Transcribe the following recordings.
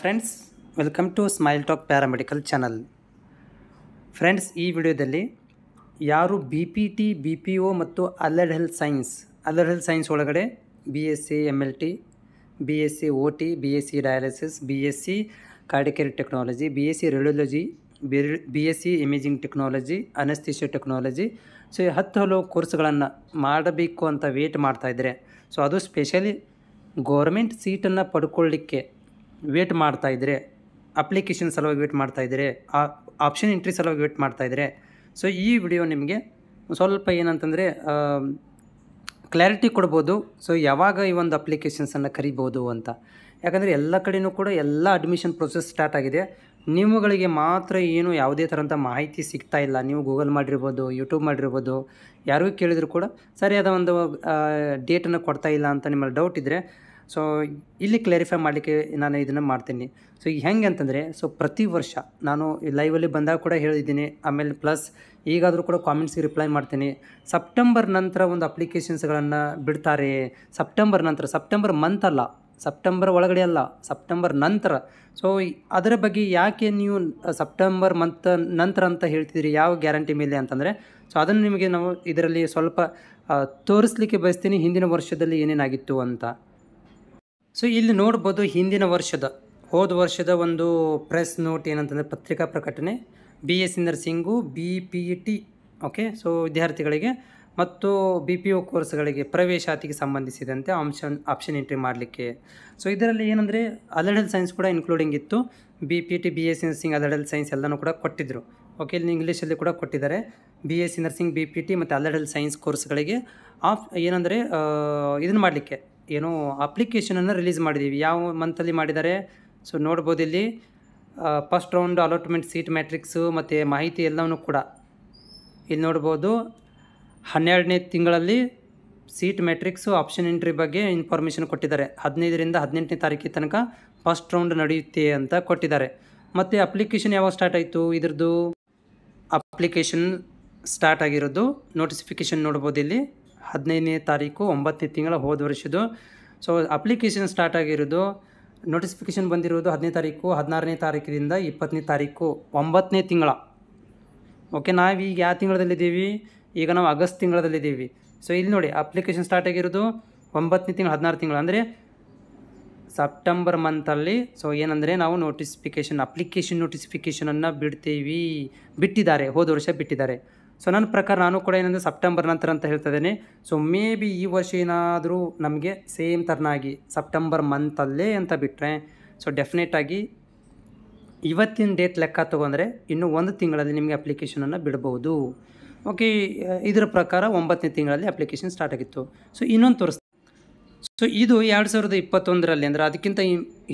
friends welcome to smile talk paramedical channel friends ಈ ವಿಡಿಯೋದಲ್ಲಿ ಯಾರು B P T B P O ಮತ್ತು allied health science allied health science ಒಳಗಡೆ B S C M L T B S C O T B S C dialysis B S C cardiac care technology B S C radiology B S C imaging technology anaesthesia technology so ಈ ಹತ್ತು ಹಲವು ಕೋರ್ಸ್ಗಳನ್ನು ಮಾಡಬೇಕು ಅಂತ wait ಮಾಡ್ತಾಯಿದ್ರೆ so ಅದು specially government ಸೀಟನ್ನು ಪಡ್ಕೊಳ್ಳಿಕ್ಕೆ ವೇಟ್ ಮಾಡ್ತಾಯಿದ್ರೆ ಅಪ್ಲಿಕೇಶನ್ ಸಲುವಾಗಿ ವೇಟ್ ಮಾಡ್ತಾಯಿದ್ರೆ ಆ ಆಪ್ಷನ್ ಎಂಟ್ರಿ ಸಲುವಾಗಿ ವೇಟ್ ಮಾಡ್ತಾಯಿದ್ರೆ ಸೊ ಈ ವಿಡಿಯೋ ನಿಮಗೆ ಸ್ವಲ್ಪ ಏನಂತಂದರೆ ಕ್ಲಾರಿಟಿ ಕೊಡ್ಬೋದು ಸೊ ಯಾವಾಗ ಈ ಒಂದು ಅಪ್ಲಿಕೇಶನ್ಸನ್ನು ಕರಿಬೋದು ಅಂತ ಯಾಕಂದರೆ ಎಲ್ಲ ಕಡೆಯೂ ಕೂಡ ಎಲ್ಲ ಅಡ್ಮಿಷನ್ ಪ್ರೊಸೆಸ್ ಸ್ಟಾರ್ಟ್ ಆಗಿದೆ ನಿಮ್ಮಗಳಿಗೆ ಮಾತ್ರ ಏನು ಯಾವುದೇ ಥರಂಥ ಮಾಹಿತಿ ಸಿಗ್ತಾ ಇಲ್ಲ ನೀವು ಗೂಗಲ್ ಮಾಡಿರ್ಬೋದು ಯೂಟ್ಯೂಬ್ ಮಾಡಿರ್ಬೋದು ಯಾರಿಗೂ ಕೇಳಿದರೂ ಕೂಡ ಸರಿಯಾದ ಒಂದು ಡೇಟನ್ನು ಕೊಡ್ತಾ ಇಲ್ಲ ಅಂತ ನಿಮ್ಮಲ್ಲಿ ಡೌಟ್ ಇದ್ದರೆ ಸೊ ಇಲ್ಲಿ ಕ್ಲಾರಿಫೈ ಮಾಡಲಿಕ್ಕೆ ನಾನು ಇದನ್ನು ಮಾಡ್ತೀನಿ ಸೊ ಈಗ ಹೆಂಗೆ ಅಂತಂದರೆ ಸೊ ಪ್ರತಿ ವರ್ಷ ನಾನು ಲೈವಲ್ಲಿ ಬಂದಾಗ ಕೂಡ ಹೇಳಿದ್ದೀನಿ ಆಮೇಲೆ ಪ್ಲಸ್ ಈಗಾದರೂ ಕೂಡ ಕಾಮೆಂಟ್ಸ್ಗೆ ರಿಪ್ಲೈ ಮಾಡ್ತೀನಿ ಸೆಪ್ಟೆಂಬರ್ ನಂತರ ಒಂದು ಅಪ್ಲಿಕೇಶನ್ಸ್ಗಳನ್ನು ಬಿಡ್ತಾರೆ ಸೆಪ್ಟೆಂಬರ್ ನಂತರ ಸೆಪ್ಟೆಂಬರ್ ಮಂತ್ ಅಲ್ಲ ಸೆಪ್ಟೆಂಬರ್ ಒಳಗಡೆ ಅಲ್ಲ ಸೆಪ್ಟೆಂಬರ್ ನಂತರ ಸೊ ಅದರ ಬಗ್ಗೆ ಯಾಕೆ ನೀವು ಸೆಪ್ಟೆಂಬರ್ ಮಂತ್ ನಂತರ ಅಂತ ಹೇಳ್ತಿದ್ದೀರಿ ಯಾವ ಗ್ಯಾರಂಟಿ ಮೇಲೆ ಅಂತಂದರೆ ಸೊ ಅದನ್ನು ನಿಮಗೆ ನಾವು ಇದರಲ್ಲಿ ಸ್ವಲ್ಪ ತೋರಿಸ್ಲಿಕ್ಕೆ ಬಯಸ್ತೀನಿ ಹಿಂದಿನ ವರ್ಷದಲ್ಲಿ ಏನೇನಾಗಿತ್ತು ಅಂತ ಸೊ ಇಲ್ಲಿ ನೋಡ್ಬೋದು ಹಿಂದಿನ ವರ್ಷದ ಹೋದ ವರ್ಷದ ಒಂದು ಪ್ರೆಸ್ ನೋಟ್ ಏನಂತಂದರೆ ಪತ್ರಿಕಾ ಪ್ರಕಟಣೆ B S nursing B P T okay so ವಿದ್ಯಾರ್ಥಿಗಳಿಗೆ ಮತ್ತು ಬಿ ಪಿ ಒ ಕೋರ್ಸ್ಗಳಿಗೆ ಪ್ರವೇಶಾತಿಗೆ ಸಂಬಂಧಿಸಿದಂತೆ ಆಪ್ಷನ್ ಆಪ್ಷನ್ ಎಂಟ್ರಿ ಮಾಡಲಿಕ್ಕೆ ಸೊ ಇದರಲ್ಲಿ ಏನಂದರೆ ಅಲಡಲ್ ಸೈನ್ಸ್ ಕೂಡ ಇನ್ಕ್ಲೂಡಿಂಗ್ ಇತ್ತು B P T B S nursing allied science ಎಲ್ಲನೂ ಕೂಡ ಕೊಟ್ಟಿದ್ದರು ಓಕೆ ಇಲ್ಲಿ ಇಂಗ್ಲೀಷಲ್ಲಿ ಕೂಡ ಕೊಟ್ಟಿದ್ದಾರೆ B S nursing B P T ಮತ್ತು ಅಲಡಲ್ ಸೈನ್ಸ್ ಕೋರ್ಸ್ಗಳಿಗೆ ಆಫ್ ಏನಂದರೆ ಇದನ್ನು ಮಾಡಲಿಕ್ಕೆ ಏನೋ ಅಪ್ಲಿಕೇಶನನ್ನು ರಿಲೀಸ್ ಮಾಡಿದ್ದೀವಿ ಯಾವ ಮಂತಲ್ಲಿ ಮಾಡಿದ್ದಾರೆ ಸೊ ನೋಡ್ಬೋದು ಇಲ್ಲಿ first round allotment seat matrix ಮತ್ತು ಮಾಹಿತಿ ಎಲ್ಲವೂ ಕೂಡ ಇಲ್ಲಿ ನೋಡ್ಬೋದು ಹನ್ನೆರಡನೇ ತಿಂಗಳಲ್ಲಿ ಸೀಟ್ ಮ್ಯಾಟ್ರಿಕ್ಸು ಆಪ್ಷನ್ ಎಂಟ್ರಿ ಬಗ್ಗೆ ಇನ್ಫಾರ್ಮೇಷನ್ ಕೊಟ್ಟಿದ್ದಾರೆ ಹದಿನೈದರಿಂದ ಹದಿನೆಂಟನೇ ತಾರೀಕಿನ ತನಕ ಫಸ್ಟ್ ರೌಂಡ್ ನಡೆಯುತ್ತೆ ಅಂತ ಕೊಟ್ಟಿದ್ದಾರೆ ಮತ್ತು ಅಪ್ಲಿಕೇಶನ್ ಯಾವಾಗ ಸ್ಟಾರ್ಟ್ ಆಯಿತು ಇದ್ರದ್ದು ಅಪ್ಲಿಕೇಶನ್ ಸ್ಟಾರ್ಟ್ ಆಗಿರೋದು ನೋಟಿಸ್ಫಿಕೇಶನ್ ನೋಡ್ಬೋದು ಇಲ್ಲಿ ಹದಿನೈದನೇ ತಾರೀಕು ಒಂಬತ್ತನೇ ತಿಂಗಳ ಹೋದ ವರ್ಷದ್ದು ಸೊ ಅಪ್ಲಿಕೇಶನ್ ಸ್ಟಾರ್ಟ್ ಆಗಿರೋದು ನೋಟಿಸ್ಫಿಕೇಶನ್ ಬಂದಿರೋದು ಹದಿನೈದು ತಾರೀಕು ಹದಿನಾರನೇ ತಾರೀಕಿನಿಂದ ಇಪ್ಪತ್ತನೇ ತಾರೀಕು ಒಂಬತ್ತನೇ ತಿಂಗಳ ಓಕೆ ನಾವು ಈಗ ಯಾವ ತಿಂಗಳದಲ್ಲಿದ್ದೀವಿ ಈಗ ನಾವು ಆಗಸ್ಟ್ ತಿಂಗಳದಲ್ಲಿದ್ದೀವಿ ಸೊ ಇಲ್ಲಿ ನೋಡಿ ಅಪ್ಲಿಕೇಶನ್ ಸ್ಟಾರ್ಟ್ ಆಗಿರೋದು ಒಂಬತ್ತನೇ ತಿಂಗಳು ಹದಿನಾರು ತಿಂಗಳು ಅಂದರೆ ಸೆಪ್ಟೆಂಬರ್ ಮಂತಲ್ಲಿ ಸೊ ಏನಂದರೆ ನಾವು ನೋಟಿಸ್ಫಿಕೇಷನ್ ಅಪ್ಲಿಕೇಶನ್ ನೋಟಿಸ್ಫಿಕೇಷನನ್ನು ಬಿಡ್ತೀವಿ ಬಿಟ್ಟಿದ್ದಾರೆ ಹೋದ ವರ್ಷ ಬಿಟ್ಟಿದ್ದಾರೆ ಸೊ ನನ್ನ ಪ್ರಕಾರ ನಾನು ಕೂಡ ಏನಂದರೆ ಸೆಪ್ಟೆಂಬರ್ ನಂತರ ಅಂತ ಹೇಳ್ತಾ ಇದ್ದೇನೆ ಸೊ ಮೇ ಬಿ ಈ ವರ್ಷ ಏನಾದರೂ ನಮಗೆ ಸೇಮ್ ಥರನಾಗಿ ಸೆಪ್ಟೆಂಬರ್ ಮಂತಲ್ಲೇ ಅಂತ ಬಿಟ್ಟರೆ ಸೊ ಡೆಫಿನೆಟಾಗಿ ಇವತ್ತಿನ ಡೇಟ್ ಲೆಕ್ಕ ತೊಗೊಂಡ್ರೆ ಇನ್ನೂ ಒಂದು ತಿಂಗಳಲ್ಲಿ ನಿಮಗೆ ಅಪ್ಲಿಕೇಶನನ್ನು ಬಿಡ್ಬೋದು ಓಕೆ ಇದರ ಪ್ರಕಾರ ಒಂಬತ್ತನೇ ತಿಂಗಳಲ್ಲಿ ಅಪ್ಲಿಕೇಶನ್ ಸ್ಟಾರ್ಟ್ ಆಗಿತ್ತು ಸೊ ಇನ್ನೊಂದು ತೋರಿಸ್ತೀನಿ ಸೊ ಇದು ಎರಡು ಸಾವಿರದ ಇಪ್ಪತ್ತೊಂದರಲ್ಲಿ ಅಂದರೆ ಅದಕ್ಕಿಂತ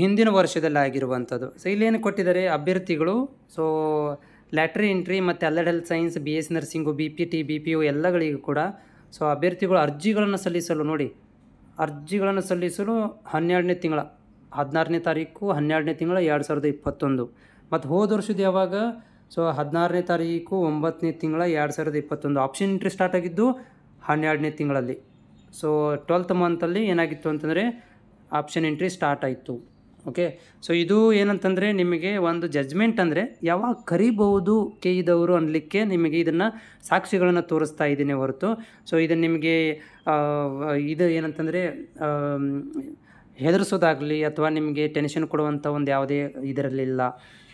ಹಿಂದಿನ ವರ್ಷದಲ್ಲಿ ಆಗಿರುವಂಥದ್ದು ಸೊ ಇಲ್ಲೇನು ಕೊಟ್ಟಿದ್ದಾರೆ ಅಭ್ಯರ್ಥಿಗಳು ಸೊ ಲ್ಯಾಟ್ರಿ ಎಂಟ್ರಿ ಮತ್ತು allied health science B S nursing B P T B P U ಎಲ್ಲಗಳಿಗೂ ಕೂಡ ಸೊ ಅಭ್ಯರ್ಥಿಗಳು ಅರ್ಜಿಗಳನ್ನು ಸಲ್ಲಿಸಲು ನೋಡಿ ಅರ್ಜಿಗಳನ್ನು ಸಲ್ಲಿಸಲು ಹನ್ನೆರಡನೇ ತಿಂಗಳ ಹದಿನಾರನೇ ತಾರೀಕು ಹನ್ನೆರಡನೇ ತಿಂಗಳ ಎರಡು ಸಾವಿರದ ಇಪ್ಪತ್ತೊಂದು ಮತ್ತು ಹೋದ ವರ್ಷದ ಯಾವಾಗ ಸೊ ಹದಿನಾರನೇ ತಾರೀಕು ಒಂಬತ್ತನೇ ತಿಂಗಳ ಎರಡು ಸಾವಿರದ ಇಪ್ಪತ್ತೊಂದು ಆಪ್ಷನ್ ಎಂಟ್ರಿ ಸ್ಟಾರ್ಟ್ ಆಗಿದ್ದು ಹನ್ನೆರಡನೇ ತಿಂಗಳಲ್ಲಿ ಸೊ ಟ್ವೆಲ್ತ್ ಮಂತಲ್ಲಿ ಏನಾಗಿತ್ತು ಅಂತಂದರೆ ಆಪ್ಷನ್ ಎಂಟ್ರಿ ಸ್ಟಾರ್ಟ್ ಆಯಿತು ಓಕೆ ಸೊ ಇದು ಏನಂತಂದರೆ ನಿಮಗೆ ಒಂದು ಜಜ್ಮೆಂಟ್ ಅಂದರೆ ಯಾವಾಗ ಕರಿಬಹುದು ಇದ್ದವರು ಅನ್ನಲಿಕ್ಕೆ ನಿಮಗೆ ಇದನ್ನು ಸಾಕ್ಷಿಗಳನ್ನು ತೋರಿಸ್ತಾ ಇದ್ದೀನಿ ಹೊರತು ಸೊ ಇದನ್ನು ನಿಮಗೆ ಇದು ಏನಂತಂದರೆ ಹೆದರಿಸೋದಾಗಲಿ ಅಥವಾ ನಿಮಗೆ ಟೆನ್ಷನ್ ಕೊಡುವಂಥ ಒಂದು ಯಾವುದೇ ಇದರಲ್ಲಿಲ್ಲ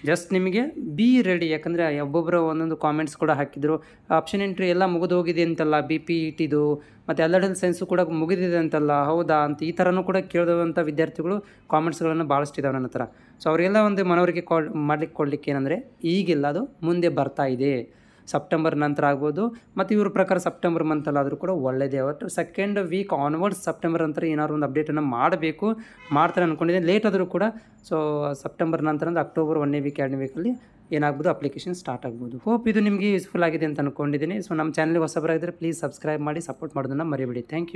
ಜಸ್ಟ್ ನಿಮಗೆ ಬಿ ರೆಡಿ ಯಾಕಂದರೆ ಒಬ್ಬೊಬ್ಬರು ಒಂದೊಂದು ಕಾಮೆಂಟ್ಸ್ ಕೂಡ ಹಾಕಿದ್ರು ಆಪ್ಷನ್ ಎಂಟ್ರಿ ಎಲ್ಲ ಮುಗಿದೋಗಿದೆ ಅಂತಲ್ಲ ಬಿ ಪಿ ಇಟ್ಟಿದ್ದು ಮತ್ತು ಅಲ್ಲಡಲ್ ಸೈನ್ಸು ಕೂಡ ಮುಗಿದಿದೆ ಅಂತಲ್ಲ ಹೌದಾ ಅಂತ ಈ ಥರನೂ ಕೂಡ ಕೇಳಿದಂಥ ವಿದ್ಯಾರ್ಥಿಗಳು ಕಾಮೆಂಟ್ಸ್ಗಳನ್ನು ಭಾಳಷ್ಟಿದ್ದಾವೆ ನನ್ನ ಹತ್ರ ಸೊ ಅವರೆಲ್ಲ ಒಂದು ಮನವರಿಗೆ ಕಾಲ್ ಮಾಡಲಿಕ್ಕೆ ಕೊಡಲಿಕ್ಕೆ ಏನಂದರೆ ಈಗಿಲ್ಲ ಅದು ಮುಂದೆ ಬರ್ತಾ ಇದೆ ಸೆಪ್ಟೆಂಬರ್ ನಂತರ ಆಗ್ಬೋದು ಮತ್ತು ಇವ್ರ ಪ್ರಕಾರ ಸೆಪ್ಟೆಂಬರ್ ಮಂತಲ್ಲಾದರೂ ಕೂಡ ಒಳ್ಳೆಯದೇ ಅವರು ಸೆಕೆಂಡ್ ವೀಕ್ ಆನ್ವರ್ಡ್ಸ್ ಸೆಪ್ಟೆಂಬರ್ ನಂತರ ಏನಾದ್ರು ಒಂದು ಅಪ್ಡೇಟನ್ನು ಮಾಡಬೇಕು ಮಾಡ್ತಾರೆ ಅಂದ್ಕೊಂಡಿದ್ದೀನಿ ಲೇಟ್ ಆದರೂ ಕೂಡ ಸೊ ಸೆಪ್ಟೆಂಬರ್ ನಂತರ ಅಂದರೆ ಅಕ್ಟೋಬರ್ ಒನ್ನೇ ವೀಕ್ ಎರಡನೇ ವೀಕಲ್ಲಿ ಏನಾಗ್ಬೋದು ಅಪ್ಲಿಕೇಶನ್ ಸ್ಟಾರ್ಟ್ ಆಗ್ಬೋದು ಹೋಪ್ ಇದು ನಿಮಗೆ ಯೂಸ್ಫುಲ್ ಆಗಿದೆ ಅಂತ ಅಂದ್ಕೊಂಡಿದ್ದೀನಿ ಸೊ ನಮ್ಮ ಚಾನಲ್ಗೆ ಹೊಸಬರಾಗಿದ್ದರೆ ಪ್ಲೀಸ್ ಸಬ್ಸ್ಕ್ರೈಬ್ ಮಾಡಿ ಸಪೋರ್ಟ್ ಮಾಡೋದನ್ನು ಮರಿಬೇಡಿ ಥ್ಯಾಂಕ್ ಯು